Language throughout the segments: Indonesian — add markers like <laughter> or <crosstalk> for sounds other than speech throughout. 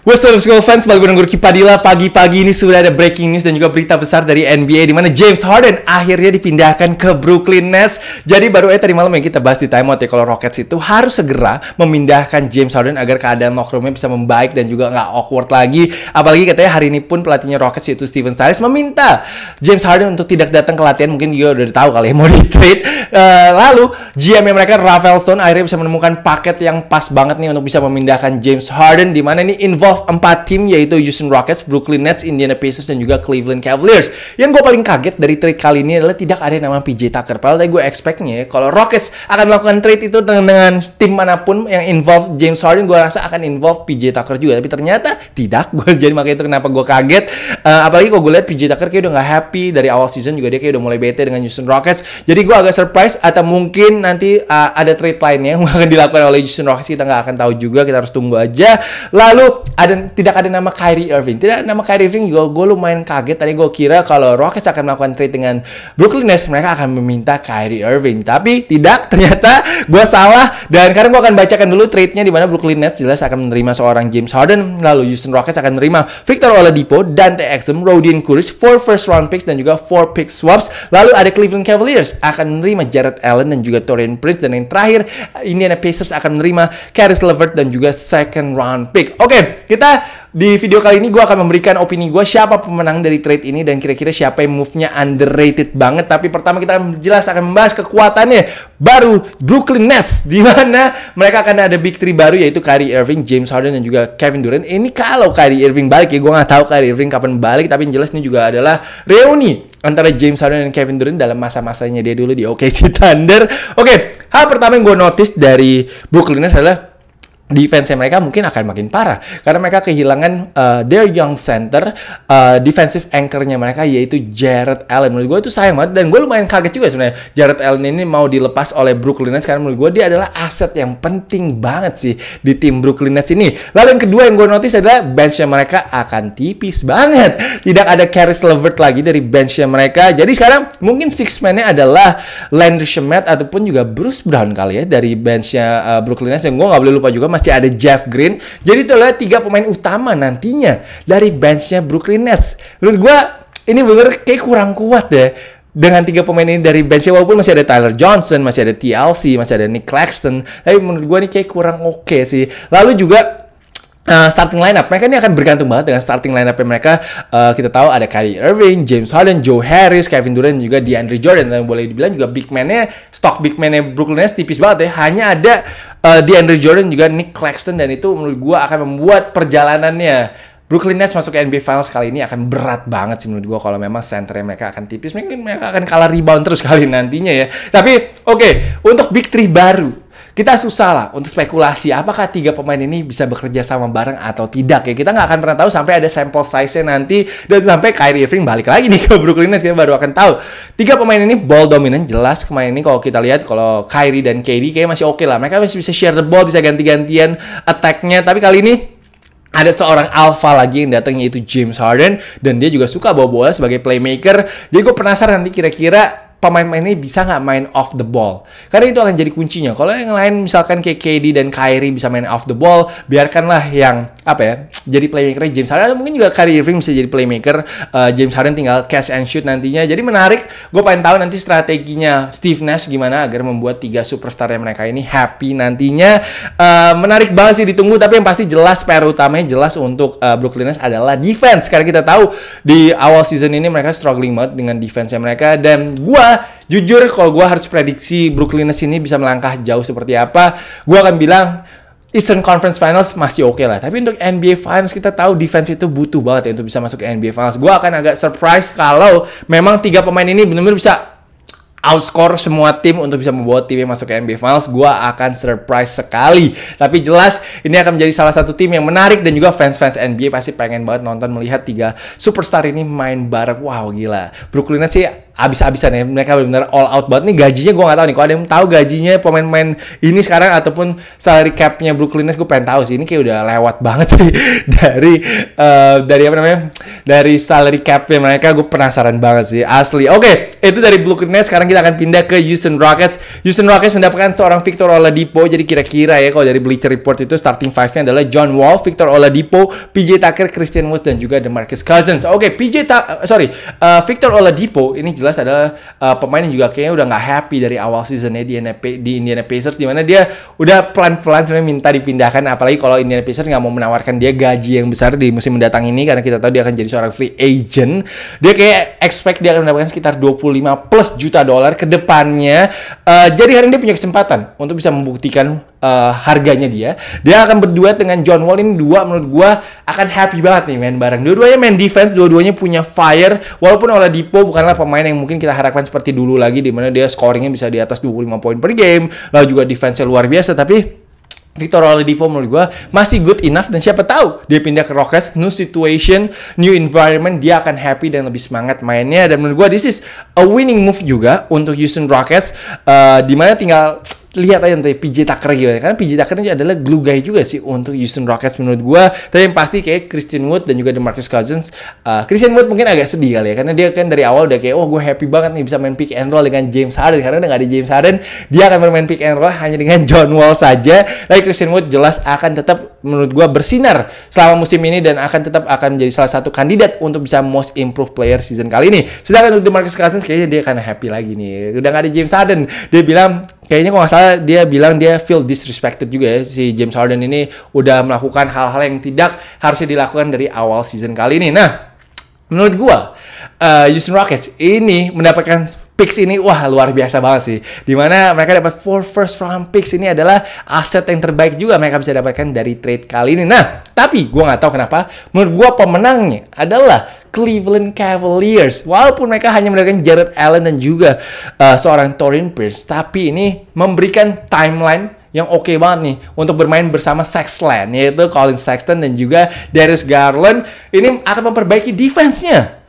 What's up, school fans? Balik dengan Gurki Padilla. Pagi-pagi ini sudah ada breaking news dan juga berita besar dari NBA di mana James Harden akhirnya dipindahkan ke Brooklyn Nets. Jadi baru eh tadi malam yang kita bahas di Out ya kalau Rockets itu harus segera memindahkan James Harden agar keadaan locker roomnya bisa membaik dan juga nggak awkward lagi. Apalagi katanya hari ini pun pelatihnya Rockets yaitu Steven Silas meminta James Harden untuk tidak datang ke latihan. Mungkin juga udah tahu kali ya <laughs> mau di trade. Uh, lalu GM mereka Rafael Stone akhirnya bisa menemukan paket yang pas banget nih untuk bisa memindahkan James Harden di mana ini involve of empat tim yaitu Houston Rockets, Brooklyn Nets, Indiana Pacers, dan juga Cleveland Cavaliers. Yang gue paling kaget dari trade kali ini adalah tidak ada nama PJ Tucker. Padahal tadi gue expectnya ya, kalau Rockets akan melakukan trade itu dengan, dengan tim manapun yang involve James Harden, gue rasa akan involve PJ Tucker juga. Tapi ternyata tidak. <laughs> Gue jadi makanya itu kenapa gue kaget. Uh, apalagi kalau gue lihat PJ Tucker kayak udah gak happy dari awal season juga dia kayak udah mulai bete dengan Houston Rockets. Jadi gue agak surprise atau mungkin nanti uh, ada trade lainnya yang <laughs> akan dilakukan oleh Houston Rockets kita nggak akan tahu juga. Kita harus tunggu aja. Lalu ada tidak ada nama Kyrie Irving. Tidak ada nama Kyrie Irving juga gue lumayan kaget. Tadi gue kira kalau Rockets akan melakukan trade dengan Brooklyn Nets, mereka akan meminta Kyrie Irving. Tapi tidak, ternyata gue salah. Dan sekarang gue akan bacakan dulu trade-nya di mana Brooklyn Nets jelas akan menerima seorang James Harden, lalu Houston Rockets akan menerima Victor Oladipo, Dante Exum, Rodion Courage, four first round picks dan juga four pick swaps. Lalu ada Cleveland Cavaliers akan menerima Jared Allen dan juga Torian Prince dan yang terakhir Indiana Pacers akan menerima Caris LeVert dan juga second round pick. Oke, okay, kita di video kali ini gue akan memberikan opini gue siapa pemenang dari trade ini dan kira-kira siapa yang move-nya underrated banget. Tapi pertama kita akan jelas akan membahas kekuatannya baru Brooklyn Nets di mana mereka akan ada big three baru yaitu Kyrie Irving, James Harden dan juga Kevin Durant. Ini kalau Kyrie Irving balik ya gue nggak tahu Kyrie Irving kapan balik tapi yang jelas ini juga adalah reuni antara James Harden dan Kevin Durant dalam masa-masanya dia dulu di OKC Thunder. Oke, okay, hal pertama yang gue notice dari Brooklyn Nets adalah defense mereka mungkin akan makin parah karena mereka kehilangan uh, their young center uh, defensive anchornya mereka yaitu Jared Allen menurut gue itu sayang banget dan gue lumayan kaget juga sebenarnya Jared Allen ini mau dilepas oleh Brooklyn Nets karena menurut gue dia adalah aset yang penting banget sih di tim Brooklyn Nets ini lalu yang kedua yang gue notice adalah benchnya mereka akan tipis banget tidak ada Caris Levert lagi dari benchnya mereka jadi sekarang mungkin six man-nya adalah Landry Shamet ataupun juga Bruce Brown kali ya dari benchnya uh, Brooklyn Nets yang gue nggak boleh lupa juga masih ada Jeff Green. Jadi itu adalah tiga pemain utama nantinya dari benchnya Brooklyn Nets. Menurut gue ini bener kayak kurang kuat deh ya dengan tiga pemain ini dari benchnya walaupun masih ada Tyler Johnson, masih ada TLC, masih ada Nick Claxton, tapi menurut gue ini kayak kurang oke okay sih. Lalu juga Uh, starting lineup mereka ini akan bergantung banget dengan starting lineup yang mereka. Uh, kita tahu ada Kyrie Irving, James Harden, Joe Harris, Kevin Durant juga DeAndre Jordan dan boleh dibilang juga big man-nya stock big man-nya Brooklyn Nets tipis banget ya. Hanya ada uh, eh, di Andrew Jordan juga Nick Claxton dan itu menurut gue akan membuat perjalanannya Brooklyn Nets masuk ke NBA Finals kali ini akan berat banget sih menurut gue kalau memang center mereka akan tipis mungkin mereka akan kalah rebound terus kali nantinya ya tapi oke okay, untuk big three baru kita susah lah untuk spekulasi apakah tiga pemain ini bisa bekerja sama bareng atau tidak ya. Kita nggak akan pernah tahu sampai ada sample size-nya nanti dan sampai Kyrie Irving balik lagi nih ke Brooklyn Nets kita baru akan tahu. Tiga pemain ini ball dominant jelas kemarin ini kalau kita lihat kalau Kyrie dan KD kayak masih oke okay lah. Mereka masih bisa share the ball, bisa ganti-gantian attack-nya. Tapi kali ini ada seorang alpha lagi yang datang yaitu James Harden dan dia juga suka bawa bola sebagai playmaker. Jadi gue penasaran nanti kira-kira pemain-pemainnya bisa nggak main off the ball. Karena itu akan jadi kuncinya. Kalau yang lain misalkan kayak KD dan Kyrie bisa main off the ball, biarkanlah yang apa ya jadi playmaker James Harden mungkin juga Kyrie Irving bisa jadi playmaker. Uh, James Harden tinggal catch and shoot nantinya. Jadi menarik. Gue pengen tahu nanti strateginya Steve Nash gimana agar membuat tiga superstar yang mereka ini happy nantinya. Uh, menarik banget sih ditunggu. Tapi yang pasti jelas PR utamanya jelas untuk uh, Brooklyn Nets adalah defense. Karena kita tahu di awal season ini mereka struggling banget dengan defense mereka dan gue jujur kalau gue harus prediksi Brooklyn Nets ini bisa melangkah jauh seperti apa, gue akan bilang Eastern Conference Finals masih oke okay lah. Tapi untuk NBA Finals kita tahu defense itu butuh banget ya untuk bisa masuk ke NBA Finals. Gue akan agak surprise kalau memang tiga pemain ini benar-benar bisa outscore semua tim untuk bisa membuat timnya masuk ke NBA Finals, gue akan surprise sekali. Tapi jelas ini akan menjadi salah satu tim yang menarik dan juga fans-fans NBA pasti pengen banget nonton melihat tiga superstar ini main bareng. Wow gila. Brooklyn Nets sih abis-abisan ya mereka benar-benar all out banget nih gajinya gue nggak tahu nih kalau ada yang tahu gajinya pemain-pemain ini sekarang ataupun salary capnya Brooklyn Nets gue pengen tahu sih ini kayak udah lewat banget sih <laughs> dari uh, dari apa namanya dari salary capnya mereka gue penasaran banget sih asli oke okay, itu dari Brooklyn Nets sekarang kita akan pindah ke Houston Rockets Houston Rockets mendapatkan seorang Victor Oladipo jadi kira-kira ya kalau dari Bleacher Report itu starting five-nya adalah John Wall Victor Oladipo PJ Tucker Christian Wood dan juga DeMarcus Cousins oke okay, PJ Ta sorry uh, Victor Oladipo ini jelas adalah uh, pemain yang juga kayaknya udah nggak happy dari awal seasonnya di Indiana, di Indiana Pacers di mana dia udah pelan-pelan sebenarnya minta dipindahkan apalagi kalau Indiana Pacers nggak mau menawarkan dia gaji yang besar di musim mendatang ini karena kita tahu dia akan jadi seorang free agent. Dia kayak expect dia akan mendapatkan sekitar 25 plus juta dolar ke depannya. Uh, jadi hari ini dia punya kesempatan untuk bisa membuktikan uh, harganya dia. Dia akan berduet dengan John Wall ini dua menurut gua akan happy banget nih main bareng. Dua-duanya main defense, dua-duanya punya fire walaupun oleh Dipo bukanlah pemain yang mungkin kita harapkan seperti dulu lagi di mana dia scoringnya bisa di atas 25 poin per game, lalu juga defense luar biasa tapi Victor Oladipo menurut gue masih good enough dan siapa tahu dia pindah ke Rockets new situation new environment dia akan happy dan lebih semangat mainnya dan menurut gue this is a winning move juga untuk Houston Rockets uh, eh, dimana tinggal lihat aja nanti PJ Tucker gimana karena PJ Tucker ini adalah glue guy juga sih untuk Houston Rockets menurut gue tapi yang pasti kayak Christian Wood dan juga DeMarcus Cousins uh, Christian Wood mungkin agak sedih kali ya karena dia kan dari awal udah kayak oh gue happy banget nih bisa main pick and roll dengan James Harden karena udah gak ada James Harden dia akan bermain pick and roll hanya dengan <laughs> John Wall saja tapi Christian Wood jelas akan tetap menurut gue bersinar selama musim ini dan akan tetap akan menjadi salah satu kandidat untuk bisa most improved player season kali ini sedangkan untuk DeMarcus Cousins kayaknya dia akan happy lagi nih udah gak ada James Harden dia bilang kayaknya kalau nggak salah dia bilang dia feel disrespected juga ya si James Harden ini udah melakukan hal-hal yang tidak harusnya dilakukan dari awal season kali ini. Nah, menurut gua uh, Houston Rockets ini mendapatkan picks ini wah luar biasa banget sih. Dimana mereka dapat four first round picks ini adalah aset yang terbaik juga mereka bisa dapatkan dari trade kali ini. Nah, tapi gue nggak tahu kenapa. Menurut gue pemenangnya adalah Cleveland Cavaliers. Walaupun mereka hanya mendapatkan Jared Allen dan juga uh, seorang Torin Prince, tapi ini memberikan timeline yang oke okay banget nih untuk bermain bersama Sexland yaitu Colin Sexton dan juga Darius Garland ini akan memperbaiki defense-nya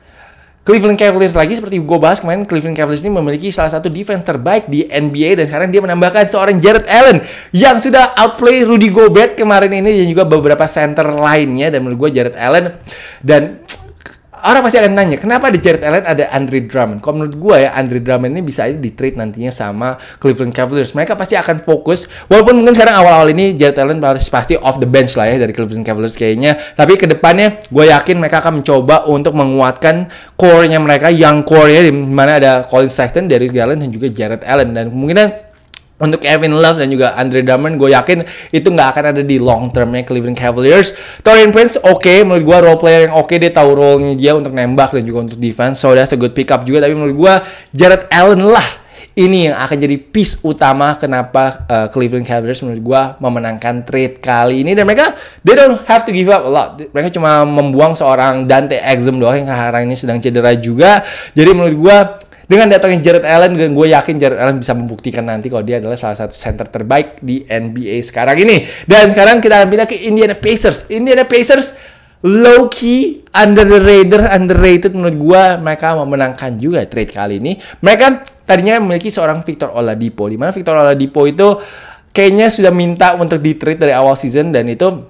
Cleveland Cavaliers lagi seperti gue bahas kemarin Cleveland Cavaliers ini memiliki salah satu defense terbaik di NBA dan sekarang dia menambahkan seorang Jared Allen yang sudah outplay Rudy Gobert kemarin ini dan juga beberapa center lainnya dan menurut gue Jared Allen dan orang pasti akan nanya, kenapa di Jared Allen ada Andre Drummond? Kalau menurut gue ya, Andre Drummond ini bisa aja di-trade nantinya sama Cleveland Cavaliers. Mereka pasti akan fokus, walaupun mungkin sekarang awal-awal ini Jared Allen pasti off the bench lah ya dari Cleveland Cavaliers kayaknya. Tapi kedepannya gue yakin mereka akan mencoba untuk menguatkan core-nya mereka, yang core-nya di mana ada Colin Sexton dari Garland dan juga Jared Allen. Dan kemungkinan untuk Kevin Love dan juga Andre Drummond gue yakin itu nggak akan ada di long termnya Cleveland Cavaliers Torian Prince oke okay, menurut gue role player yang oke okay, dia tahu role-nya dia untuk nembak dan juga untuk defense so that's a good pick juga tapi menurut gue Jared Allen lah ini yang akan jadi piece utama kenapa uh, Cleveland Cavaliers menurut gue memenangkan trade kali ini dan mereka they don't have to give up a lot mereka cuma membuang seorang Dante Exum doang yang sekarang ini sedang cedera juga jadi menurut gue dengan datangnya Jared Allen, dan gue yakin Jared Allen bisa membuktikan nanti kalau dia adalah salah satu center terbaik di NBA sekarang ini. Dan sekarang kita akan pindah ke Indiana Pacers. Indiana Pacers low key under the radar underrated menurut gue. mereka memenangkan juga trade kali ini mereka tadinya memiliki seorang Victor Oladipo di mana Victor Oladipo itu kayaknya sudah minta untuk di trade dari awal season dan itu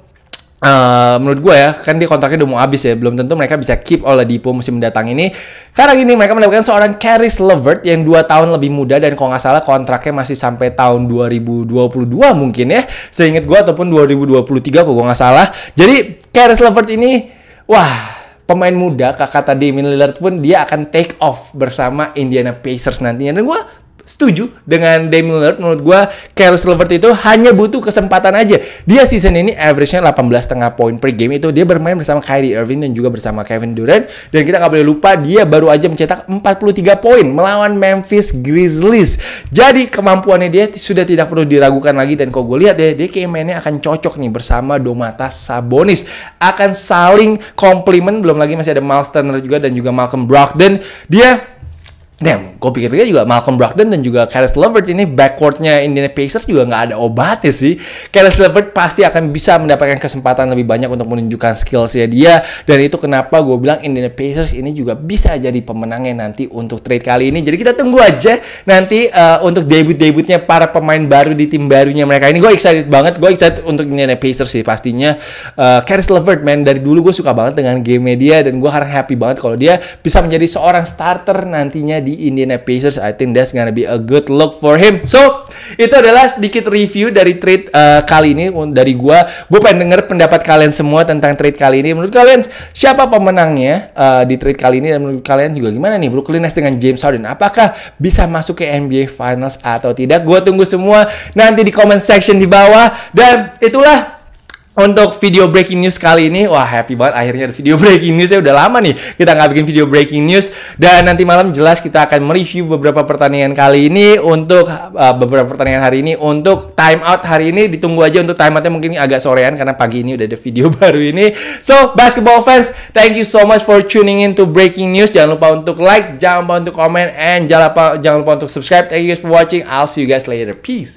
Uh, menurut gue ya, kan dia kontraknya udah mau habis ya, belum tentu mereka bisa keep oleh Depo musim mendatang ini. Karena gini, mereka mendapatkan seorang Caris Levert yang 2 tahun lebih muda dan kalau nggak salah kontraknya masih sampai tahun 2022 mungkin ya. Seingat gue ataupun 2023 kalau gue nggak salah. Jadi Caris Levert ini, wah pemain muda kakak tadi Min Lillard pun dia akan take off bersama Indiana Pacers nantinya dan gue setuju dengan Damian Lillard. Menurut gue, Kyrie Levert itu hanya butuh kesempatan aja. Dia season ini average-nya 18 18,5 poin per game itu. Dia bermain bersama Kyrie Irving dan juga bersama Kevin Durant. Dan kita nggak boleh lupa, dia baru aja mencetak 43 poin melawan Memphis Grizzlies. Jadi, kemampuannya dia sudah tidak perlu diragukan lagi. Dan kalau gue lihat ya, dia kayak mainnya akan cocok nih bersama Domantas Sabonis. Akan saling komplimen, belum lagi masih ada Miles Turner juga dan juga Malcolm Brogdon. Dia Nah, gue pikir-pikir juga Malcolm Brogdon dan juga Kyrie Levert ini backcourtnya Indiana Pacers juga nggak ada obatnya sih. Kyrie Levert pasti akan bisa mendapatkan kesempatan lebih banyak untuk menunjukkan skillsnya dia. Dan itu kenapa gue bilang Indiana Pacers ini juga bisa jadi pemenangnya nanti untuk trade kali ini. Jadi kita tunggu aja nanti uh, untuk debut-debutnya para pemain baru di tim barunya mereka ini. Gue excited banget, gue excited untuk Indiana Pacers sih pastinya. Uh, eh, Kyrie Levert, man, dari dulu gue suka banget dengan game media dan gue harap happy banget kalau dia bisa menjadi seorang starter nantinya di di Indiana Pacers. I think that's gonna be a good look for him. So, itu adalah sedikit review dari trade uh, kali ini dari gua. Gue pengen denger pendapat kalian semua tentang trade kali ini. Menurut kalian siapa pemenangnya uh, di trade kali ini dan menurut kalian juga gimana nih Brooklyn Nets dengan James Harden? Apakah bisa masuk ke NBA Finals atau tidak? Gue tunggu semua nanti di comment section di bawah dan itulah untuk video breaking news kali ini, wah happy banget akhirnya ada video <laughs> breaking news ya udah lama nih kita nggak bikin video breaking news dan nanti malam jelas kita akan mereview beberapa pertandingan kali ini untuk uh, beberapa pertandingan hari ini untuk time out hari ini ditunggu aja untuk time outnya mungkin agak sorean karena pagi ini udah ada video <laughs> baru ini. So basketball fans, thank you so much for tuning in to breaking news. Jangan lupa untuk like, jangan lupa untuk comment, and jangan lupa jangan lupa untuk subscribe. Thank you guys for watching. I'll see you guys later. Peace.